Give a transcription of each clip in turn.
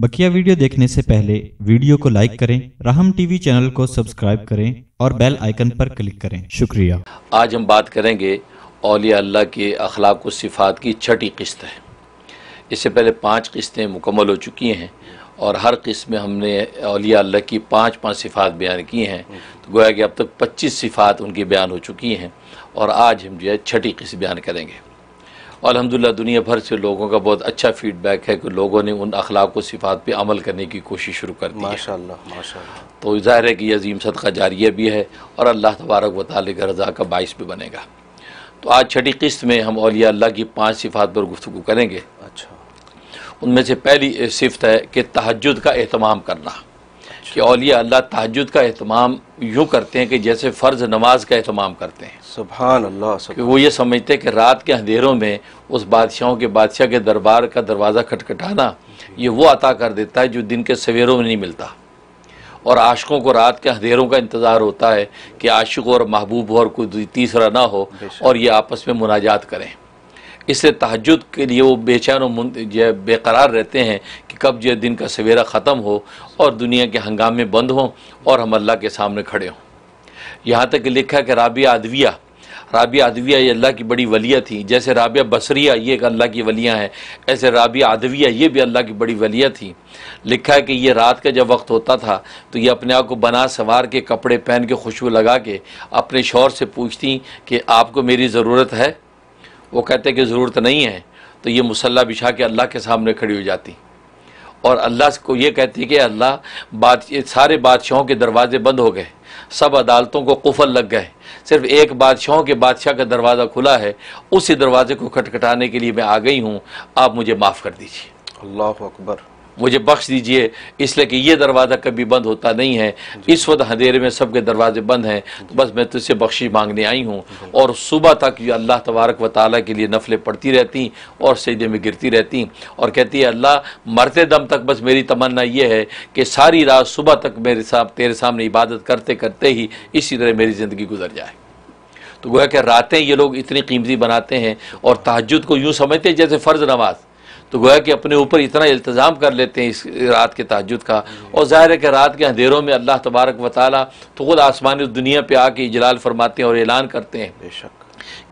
बकिया वीडियो देखने से पहले वीडियो को लाइक करें राहम टीवी चैनल को सब्सक्राइब करें और बेल आइकन पर क्लिक करें शुक्रिया आज हम बात करेंगे अलिया अल्लाह के अखलाक व सिफात की छठी किस्त है इससे पहले पांच किस्तें मुकम्मल हो चुकी हैं और हर किस्त में हमने अलिया अल्लाह की पांच पांच सिफात बयान की हैं तो गोया कि अब तक पच्चीस सिफात उनकी बयान हो चुकी हैं और आज हम जो है छठी किस्त बयान करेंगे और अलहमदिल्ला दुनिया भर से लोगों का बहुत अच्छा फीडबैक है कि लोगों ने उन अखलाक व सिफात पर अमल करने की कोशिश शुरू कर दी माशा तो ज़ाहिर है कि अजीम सदका जारिया भी है और अल्लाह तबारक व ताल रजा का बायस भी बनेगा तो आज छठी किस्त में हम अलिया अल्लाह की पाँच सिफात पर गुफ्तु करेंगे अच्छा उनमें से पहली सिफत है कि तहजद का अहतमाम करना कि औलिया अल्लाह तहजद का अहतमाम यूँ करते हैं कि जैसे फ़र्ज नमाज का अहतमाम करते हैं सुबह अल्लाह वो ये समझते हैं कि रात के अंधेरों में उस बादशाहों के बादशाह के दरबार का दरवाज़ा खटखटाना ये वो अता कर देता है जो दिन के सवेरों में नहीं मिलता और आशकों को रात के अंधेरों का इंतज़ार होता है कि आशिक और महबूब और कोई तीसरा ना हो और ये आपस में मुनाजात करें इसलिए तहजद के लिए वो बेचैन और बेकरार रहते हैं कि कब जो दिन का सवेरा ख़त्म हो और दुनिया के हंगामे बंद हों और हम अल्लाह के सामने खड़े हों यहाँ तक लिखा कि राबिया अदविया राबिया अदविया ये अल्लाह की बड़ी वलिया थी जैसे राबिया बसरिया ये एक अल्लाह की वलियाँ हैं ऐसे राबिया अदविया ये भी अल्लाह की बड़ी वलिया थी लिखा है कि ये रात का जब वक्त होता था तो ये अपने आप को बना सवार के कपड़े पहन के खुशबू लगा के अपने शोर से पूछती कि आपको मेरी ज़रूरत है वो कहते कि ज़रूरत नहीं है तो ये मुसल्ला बिछा के अल्लाह के सामने खड़ी हो जाती और अल्लाह को ये कहती कि अल्लाह बाद सारे बादशाहों के दरवाजे बंद हो गए सब अदालतों को कुफल लग गए सिर्फ एक बादशाहों के बादशाह का दरवाज़ा खुला है उसी दरवाजे को खटखटाने के लिए मैं आ गई हूँ आप मुझे माफ़ कर दीजिए अल्लाह अकबर मुझे बख्श दीजिए इसलिए कि ये दरवाज़ा कभी बंद होता नहीं है इस वक्त अंधेरे में सबके दरवाजे बंद हैं तो बस मैं तुझसे बख्शी मांगने आई हूँ और सुबह तक ये अल्लाह तबारक व ताली के लिए नफलें पढ़ती रहती और सजदे में गिरती रहती और कहती है अल्लाह मरते दम तक बस मेरी तमन्ना ये है कि सारी रात सुबह तक मेरे साथ तेरे सामने इबादत करते करते ही इसी तरह मेरी ज़िंदगी गुजर जाए तो गोया कि रातें ये लोग इतनी कीमती बनाते हैं और तहजद को यूँ समझते हैं जैसे फ़र्ज़ नमाज़ तो गोया कि अपने ऊपर इतना इल्तज़ाम कर लेते हैं इस रात के ताजुद का और ज़ाहिर है कि रात के अंधेरों में अल्लाह तबारक व ताली तो खुद आसमानी दुनिया पर आके इजलाल फरमाते हैं और ऐलान करते हैं बेशक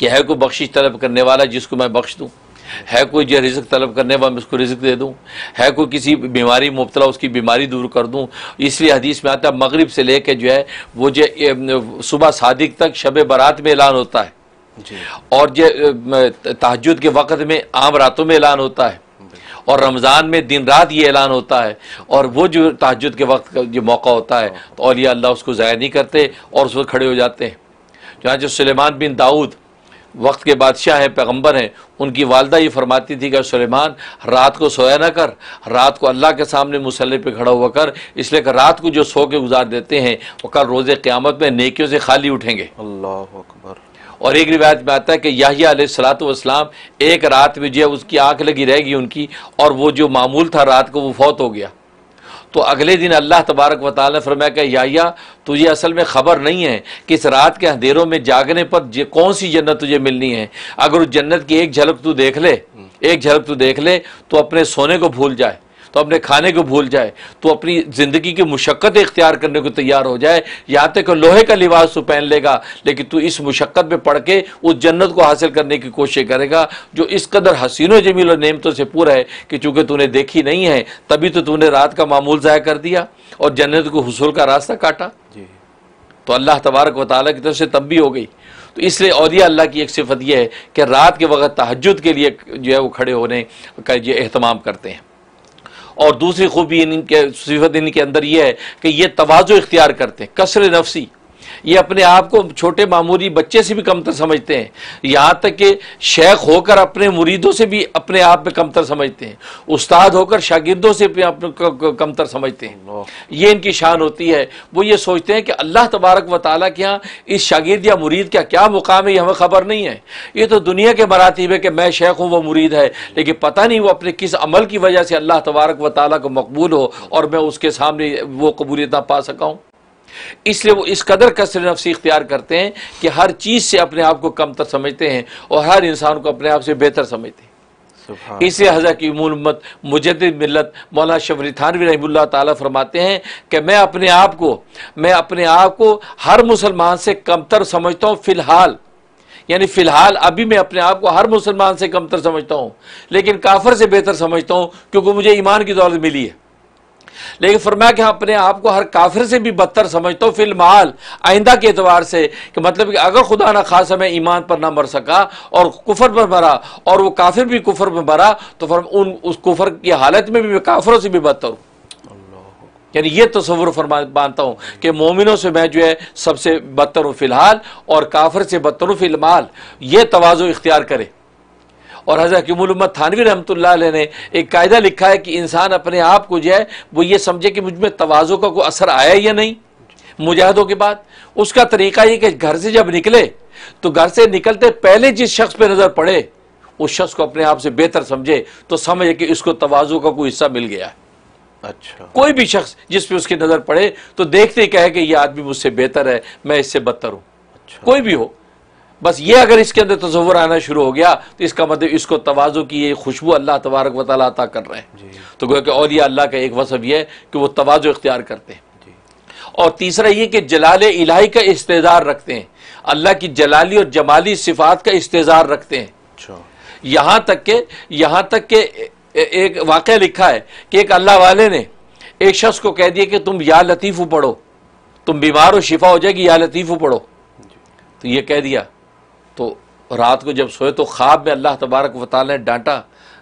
कि है कोई बख्शिश तलब करने वाला जिसको मैं बख्श दूँ है कोई जो रिज्क तलब करने वाला मैं उसको रिजक दे दूँ है कोई किसी बीमारी मुबतला उसकी बीमारी दूर कर दूँ इसलिए हदीस में आता है मगरब से ले कर जो है वो जो सुबह सादिक तक शब बारात में ऐलान होता है और जो तहजद के वक़्त में आम रातों में ऐलान होता है और रमज़ान में दिन रात ये ऐलान होता है और वो जो तहजद के वक्त का जो मौका होता है तो अलिया अल्लाह उसको ज़ाया नहीं करते और उस पर खड़े हो जाते हैं जहाँ जो सलेमान बिन दाऊद वक्त के बादशाह हैं पैगंबर हैं उनकी वालदा ये फरमाती थी कि सलेमान रात को सोया ना कर रात को अल्लाह के सामने मुसल्ले पे खड़ा हुआ कर इसलिए कि रात को जो सो के गुजार देते हैं वो कल रोजे क़्यामत में नेकियों से खाली उठेंगे अल्लाह अकबर और एक रिवायत में आता है कि याहिया सलातम एक रात में जो है उसकी आँख लगी रहेगी उनकी और वो जो मामूल था रात को वो फौत हो गया तो अगले दिन अल्लाह तबारक वाल ने फरमाया कि याहिया तुझे असल में ख़बर नहीं है कि इस रात के अंधेरों में जागने पर कौन सी जन्नत तुझे मिलनी है अगर उस जन्नत की एक झलक तू देख ले एक झलक तू देख ले तो अपने सोने को भूल जाए तो अपने खाने को भूल जाए तो अपनी ज़िंदगी की मुशक्क़त इख्तियार करने को तैयार हो जाए यहाँ तक तो लोहे का लिबास तो पहन लेगा लेकिन तू इस मुशक्क़त में पढ़ के उस जन्नत को हासिल करने की कोशिश करेगा जो इस कदर हसीनों जमील और नेमतों से पूरा है कि चूँकि तूने देखी नहीं है तभी तो तूने रात का मामूल ज़ाय कर दिया और जन्नत को हसूल का रास्ता काटा तो अल्लाह तबारक व की तरफ से तब भी हो गई तो इसलिए अलिया अल्लाह की एक सिफत यह है कि रात के वक्त तहजद के लिए जो है वो खड़े होने का ये अहतमाम करते हैं और दूसरी खूबी इनके सिफत इनके अंदर यह है कि ये तोज़ो इख्तियार करते हैं कसर नफसी ये अपने आप को छोटे मामूली बच्चे से भी कमतर समझते हैं यहाँ तक कि शेख होकर अपने मुरीदों से भी अपने आप में कमतर समझते हैं उस्ताद होकर शागिर्दों से भी अपने कमतर समझते हैं ये इनकी शान होती है वो ये सोचते हैं कि अल्लाह तबारक व ताली के यहाँ इस शागिर्द या मुरीद का क्या मुकाम है ये हमें खबर नहीं है ये तो दुनिया के मरातब है कि मैं शेख हूँ वो मुरीद है लेकिन पता नहीं वो अपने किस अमल की वजह से अल्लाह तबारक व ताली को मकबूल हो और मैं उसके सामने वो कबूलियत ना पा सका हूँ इसलिए वो इस कदर कसर नफसी इख्तियार करते हैं कि हर चीज़ से अपने आप को कमतर समझते हैं और हर इंसान को अपने आप से बेहतर समझते हैं इसी हजा की उम्मत मुजद मिलत मौलाना शबरी थानवी रहमुल्ला ताली फरमाते हैं कि मैं अपने आप को मैं अपने आप को हर मुसलमान से कमतर समझता हूँ फ़िलहाल यानी फ़िलहाल अभी मैं अपने आप को हर मुसलमान से कमतर समझता हूँ लेकिन काफर से बेहतर समझता हूँ क्योंकि मुझे ईमान की दौलत मिली है लेकिन फरमाया कि अपने आप को हर काफिर से भी बदतर समझता हूँ फिलमाल आइंदा के अतबार से कि मतलब कि अगर खुदा ना खास मैं ईमान पर ना मर सका और कुफर पर मरा और वो काफिर भी कुफर पर मरा तो फर्म उन उस कुफर की हालत में भी मैं काफिरों से भी बदतर हूँ यानी ये तस्वुर फरमा मानता हूँ कि मोमिनों से मैं जो है सबसे बदतर हूँ फ़िलहाल और काफिर से बदतर हूँ फिलहाल ये तोज़ो इख्तियार करें और हज़रत हकीमुलम्मद थानवी रहमत ने एक कायदा लिखा है कि इंसान अपने आप को जो है वो ये समझे कि मुझ में तोज़ों का कोई असर आया या नहीं मुजाहदों के बाद उसका तरीका ये कि घर से जब निकले तो घर से निकलते पहले जिस शख्स पर नज़र पड़े उस शख्स को अपने आप से बेहतर समझे तो समझे कि इसको तोज़ों का कोई हिस्सा मिल गया अच्छा कोई भी शख्स जिस पे उसकी नज़र पड़े तो देखते ही कहे कि यह आदमी मुझसे बेहतर है मैं इससे बदतर हूं अच्छा। कोई भी हो बस ये अगर इसके अंदर तस्वर आना शुरू हो गया तो इसका मतलब इसको तोज़ो की ये खुशबू अल्लाह तबारक वाली अता कर रहे हैं तो गोया कि अलिया अल्लाह का एक वसब यह है कि वह तोज़ो इख्तियार करते हैं और तीसरा ये कि जलाल इलाही का इस्तेजार रखते हैं अल्लाह की जलाली और जमाली सिफात का इस्तेजार रखते हैं अच्छा। यहाँ तक के यहाँ तक के एक वाक़ लिखा है कि एक अल्लाह वाले ने एक शख्स को कह दिया कि तुम या लतीफ़ पढ़ो तुम बीमार हो शिफा हो जाएगी या लतीफ़ पढ़ो तो ये कह दिया तो रात को जब सोए तो ख्वाब में अल्लाह तबारक वताल ने डांटा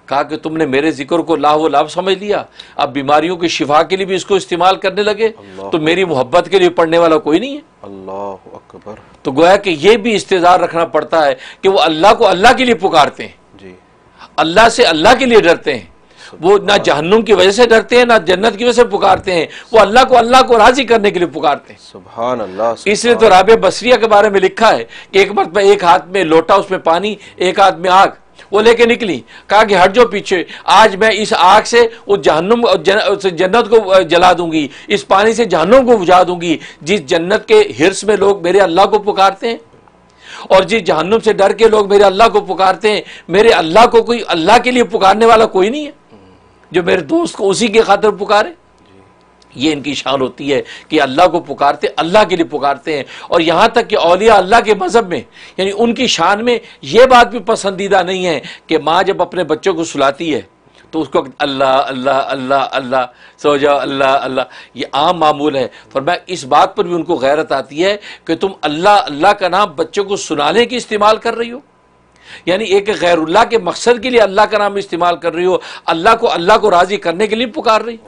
कहा कि तुमने मेरे जिक्र को लाह लाभ समझ लिया अब बीमारियों की शिफा के लिए भी इसको इस्तेमाल करने लगे तो मेरी मोहब्बत के लिए पढ़ने वाला कोई नहीं है अल्लाह अकबर तो गोया कि यह भी इस्तेजार रखना पड़ता है कि वो अल्लाह को अल्लाह के लिए पुकारते हैं अल्लाह से अल्लाह के लिए डरते हैं वो ना हाँ। जहन्नुम की वजह से डरते हैं ना जन्नत की वजह से पुकारते हैं वो अल्लाह को अल्लाह को राजी करने के लिए पुकारते हैं सुबह अल्लाह इसलिए तो राब बसरिया के बारे में लिखा है कि एक में एक हाथ में लोटा उसमें पानी एक हाथ में आग वो लेके निकली कहा कि हट जो पीछे आज मैं इस आग से उस जहन्नुम जन्नत को जला दूंगी इस पानी से जहन्नुम को बुझा दूंगी जिस जन्नत के हिरस में लोग मेरे अल्लाह को पुकारते हैं और जिस जहन्नुम से डर के लोग मेरे अल्लाह को पुकारते हैं मेरे अल्लाह को कोई अल्लाह के लिए पुकारने वाला कोई नहीं है जो मेरे दोस्त को उसी के खातिर पुकारे ये इनकी शान होती है कि अल्लाह को पुकारते अल्लाह के लिए पुकारते हैं और यहाँ तक कि अलिया अल्लाह के मज़हब में यानी उनकी शान में ये बात भी पसंदीदा नहीं है कि माँ जब अपने बच्चों को सुलाती है तो उसको अल्लाह अल्लाह अल्लाह अल्लाह सो जाओ अल्लाह अल्लाह ये आम मामूल है और मैं इस बात पर भी उनको गैरत आती है कि तुम अल्लाह अल्लाह का नाम बच्चों को सुनाने की इस्तेमाल कर रही हो यानी एक गैरुल्ला के मकसद के लिए अल्लाह का नाम इस्तेमाल कर रही हो अल्लाह को अल्लाह को राज़ी करने के लिए पुकार रही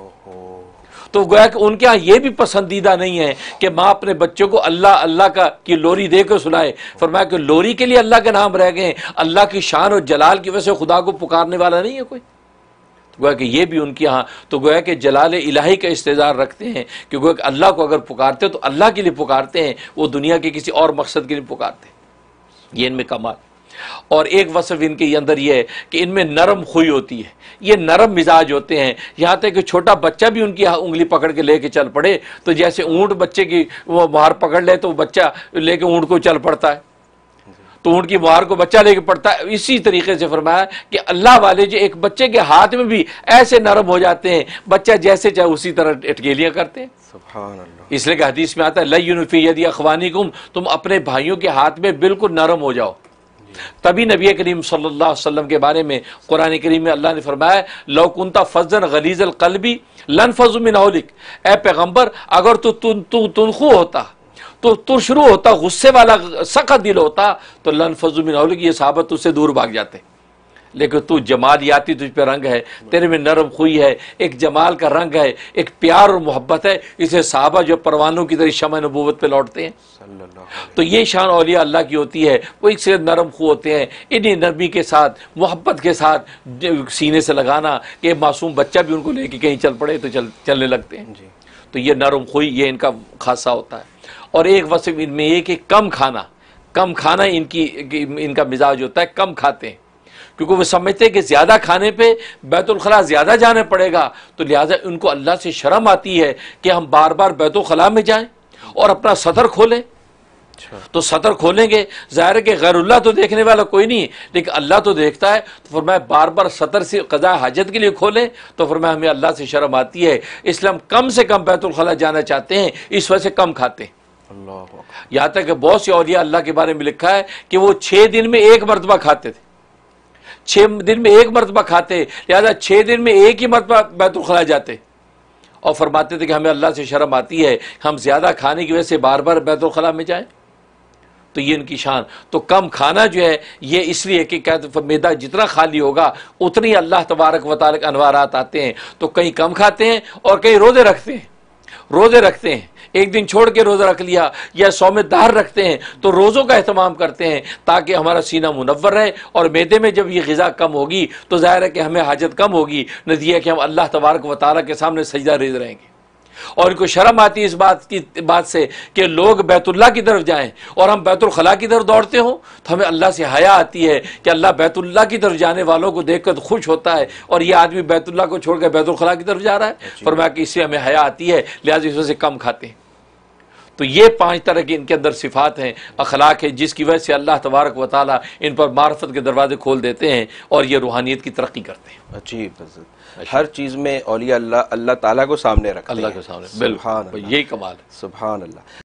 तो गोया कि उनके यहाँ ये भी पसंदीदा नहीं है कि माँ अपने बच्चों को अल्लाह अल्लाह का की लोरी दे कर सुनाए फरमाया कि लोरी के लिए अल्लाह के नाम रह गए अल्लाह की शान और जलाल की वजह से खुदा को पुकारने वाला नहीं है कोई तो गोया कि ये भी उनके यहाँ तो गोया कि जलाल इलाही का इस्तेदार रखते हैं कि गोया अल्लाह को अगर पुकारते तो अल्लाह के लिए पुकारते हैं वो दुनिया के किसी और मकसद के लिए पुकारते हैं ये इनमें कमाल और एक वसफ़ इनके अंदर यह है कि इनमें नरम खुई होती है ये नरम मिजाज होते हैं यहाँ तक कि छोटा बच्चा भी उनकी उंगली पकड़ के लेके चल पड़े तो जैसे ऊँट बच्चे की वो बाहर पकड़ ले तो बच्चा लेके ऊँट को चल पड़ता है तो ऊँट की बुहार को बच्चा लेके पड़ता है इसी तरीके से फरमाया कि अल्लाह वाले जो एक बच्चे के हाथ में भी ऐसे नरम हो जाते हैं बच्चा जैसे चाहे उसी तरह अटकेलियाँ करते हैं इसलिए हदीस में आता है लई यूनफी यदि अखवानी गुम तुम अपने भाइयों के हाथ में बिल्कुल नरम हो जाओ तभी नबी करीम सल्ला वसम के बारे में कुरान करीम में अल्लाह ने फरमाया लौकुनता फजन गलीजल कलबी लन फजुमिन हौलिक ए पैगम्बर अगर तो तुन तु तुनखू होता तो तुर शुरू होता गुस्से वाला सख्त दिल होता तो लन फजुमिन हौलिक ये साहबत उससे दूर भाग जाते लेकिन तू जमालियाती तुझ पर रंग है तेरे में नरम खुई है एक जमाल का रंग है एक प्यार और मोहब्बत है इसे साहबा जो परवानों की तरह शम नबूत पर लौटते हैं तो ये शान अलिया अल्लाह की होती है वो एक सिर्फ नरम खू होते हैं इन्हीं नरमी के साथ मोहब्बत के साथ सीने से लगाना कि मासूम बच्चा भी उनको लेके कहीं चल पड़े तो चल चलने लगते हैं तो ये नरम खुई ये इनका खासा होता है और एक वसीफ इनमें ये कि कम खाना कम खाना इनकी इनका मिजाज होता है कम खाते हैं क्योंकि वो समझते हैं कि ज़्यादा खाने पर बैतुलखला ज़्यादा जाना पड़ेगा तो लिहाजा उनको अल्लाह से शर्म आती है कि हम बार बार बैतुलखला में जाएं और अपना सदर खोलें अच्छा। तो सतर खोलेंगे ज़ाहिर के गैरुल्ला तो देखने वाला कोई नहीं लेकिन अल्लाह तो देखता है तो फिर मैं बार बार सतर से कज़ा हाजत के लिए खोलें तो फिर मैं हमें अल्लाह से शर्म आती है इसलिए हम कम से कम बैतुलखला जाना चाहते हैं इस वजह से कम खाते हैं यहाँ तक बहुत से अलिया अल्लाह के बारे में लिखा है कि वो छः दिन में एक मरतबा खाते थे छः दिन में एक मरतबा खाते लिहाजा छः दिन में एक ही मरतबा बैतुलखला जाते और फरमाते थे कि हमें अल्लाह से शर्म आती है हम ज़्यादा खाने की वजह से बार बार बैतुलखला में जाएँ तो ये इनकी शान तो कम खाना जो है ये इसलिए कि क्या तो मैदा जितना खाली होगा उतनी अल्लाह तबारक वतारक अनवारात आते हैं तो कहीं कम खाते हैं और कहीं रोज़े रखते हैं रोज़े रखते हैं एक दिन छोड़ के रोज़ा रख लिया या सौम दार रखते हैं तो रोज़ों का अहतमाम करते हैं ताकि हमारा सीना मुनवर रहे और मैदे में जब ये गज़ा कम होगी तो ज़ाहिर है कि हमें हाजत कम होगी नतीजा कि हम अल्लाह तबारक व के सामने सजदा रेज रहेंगे और इनको शर्म आती है इस बात की बात से कि लोग बैतुल्ला की तरफ जाएं और हम बैतुलखला की तरफ दौड़ते हों तो हमें अल्लाह से हया आती है कि अल्लाह बैतुल्ला की तरफ जाने वालों को देखकर खुश होता है और ये आदमी बैतुल्ला को छोड़कर बैतुलखला की तरफ जा रहा है अच्छा। फरमाया कि इससे हमें हया आती है लिहाजा इस वजह से कम खाते हैं तो ये पांच तरह की इनके अंदर सिफात हैं अखलाक है जिसकी वजह से अल्लाह तबारक व ताली इन पर मार्फत के दरवाजे खोल देते हैं और ये रूहानियत की तरक्की करते हैं अच्छी हर चीज़ में अलिया अल्लाह अल्लाह ताला को सामने रखा अल्लाह के सामने बिल्कुल यही कमाल सुबहान अल्लाह